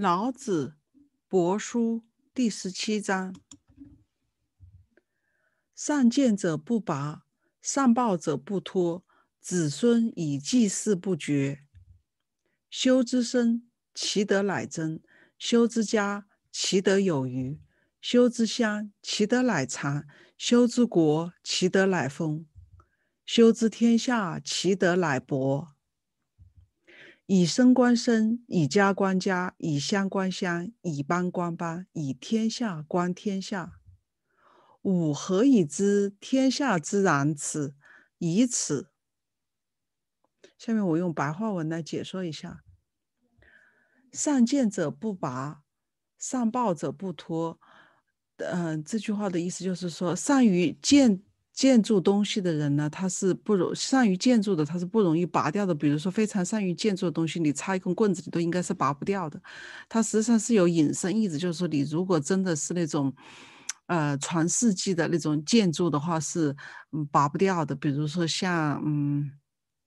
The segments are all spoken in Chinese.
老子《帛书》第十七章：善建者不拔，善抱者不脱，子孙以祭祀不绝。修之身，其德乃真；修之家，其德有余；修之乡，其德乃长；修之国，其德乃丰；修之天下，其德乃博。以身观身，以家观家，以乡观乡，以邦观邦，以天下观天下。吾何以知天下之然此？以此。下面我用白话文来解说一下：善见者不拔，善抱者不脱。嗯，这句话的意思就是说，善于见。建筑东西的人呢，他是不容善于建筑的，他是不容易拔掉的。比如说，非常善于建筑的东西，你插一根棍子你都应该是拔不掉的。它实际上是有隐身意思，就是说，你如果真的是那种，呃，传世纪的那种建筑的话，是拔不掉的。比如说像嗯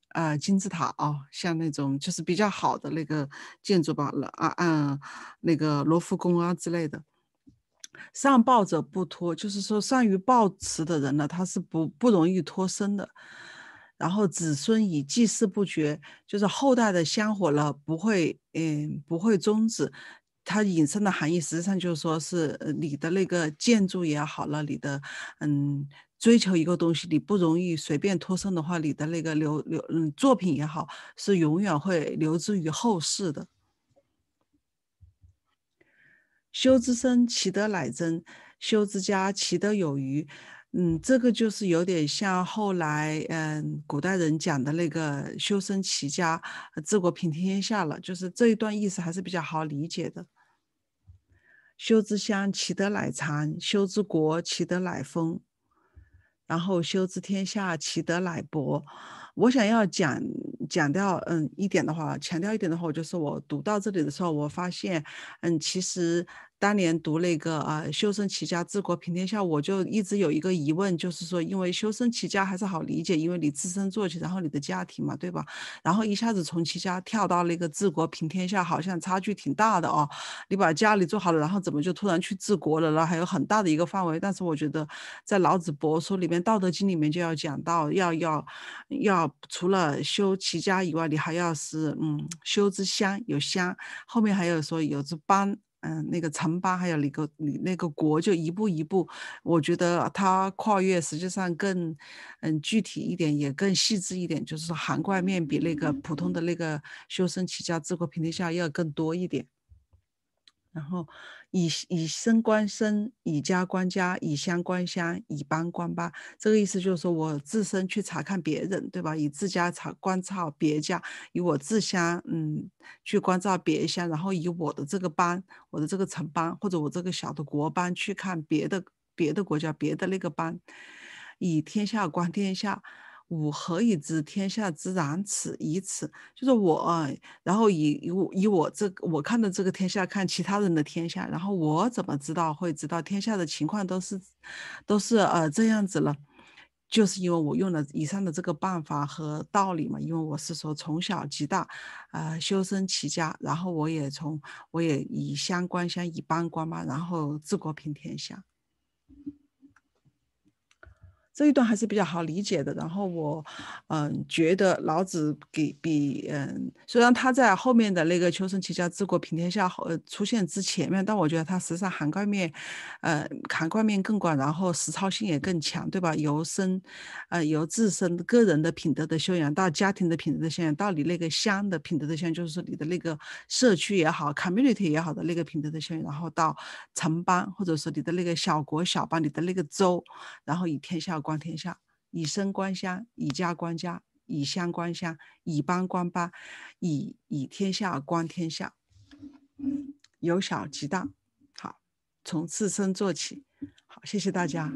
啊金字塔哦，像那种就是比较好的那个建筑吧，啊啊那个罗浮宫啊之类的。上报者不脱，就是说善于报持的人呢，他是不不容易脱身的。然后子孙以祭祀不绝，就是后代的香火呢不会，嗯，不会终止。它引申的含义，实际上就是说是你的那个建筑也好了，你的，嗯，追求一个东西，你不容易随便脱身的话，你的那个留留，嗯，作品也好，是永远会留之于后世的。修之身，其德乃真；修之家，其德有余。嗯，这个就是有点像后来，嗯，古代人讲的那个“修身齐家，治国平天下”了。就是这一段意思还是比较好理解的。修之乡，其德乃长；修之国，其德乃丰；然后修之天下，其德乃博。我想要讲讲掉，嗯，一点的话，强调一点的话，我就是我读到这里的时候，我发现，嗯，其实。当年读那个啊，修身齐家治国平天下，我就一直有一个疑问，就是说，因为修身齐家还是好理解，因为你自身做起，然后你的家庭嘛，对吧？然后一下子从齐家跳到那个治国平天下，好像差距挺大的哦。你把家里做好了，然后怎么就突然去治国了？然后还有很大的一个范围。但是我觉得，在老子《帛书》里面，《道德经》里面就要讲到，要要要除了修齐家以外，你还要是嗯，修之乡有乡，后面还有说有之邦。嗯，那个城邦还有那个、那个国，就一步一步，我觉得它跨越实际上更嗯具体一点，也更细致一点，就是说涵盖面比那个普通的那个修身齐家治国平天下要更多一点。然后以以身观身，以家观家，以乡观乡，以邦观邦。这个意思就是说我自身去查看别人，对吧？以自家察观察别家，以我自乡嗯去观照别乡，然后以我的这个邦，我的这个城邦或者我这个小的国邦去看别的别的国家别的那个邦，以天下观天下。吾何以知天下之然此以此？就是我，然后以我以我这我看的这个天下，看其他人的天下，然后我怎么知道会知道天下的情况都是，都是呃这样子了？就是因为我用了以上的这个办法和道理嘛，因为我是说从小及大，呃修身齐家，然后我也从我也以乡观相以邦观嘛，然后治国平天下。这一段还是比较好理解的。然后我，嗯，觉得老子给比，嗯，虽然他在后面的那个《秋生齐家治国平天下》后出现之前面，但我觉得他实际上涵盖面，呃，涵盖面更广，然后实操性也更强，对吧？由身，呃，由自身个人的品德的修养，到家庭的品德的修养，到你那个乡的品德的修养，就是说你的那个社区也好，community 也好的那个品德的修养，然后到城邦或者说你的那个小国小邦，你的那个州，然后以天下观。观天下，以身观乡，以家观家，以乡观乡，以邦观邦，以以天下观天下。由小及大，好，从自身做起。好，谢谢大家。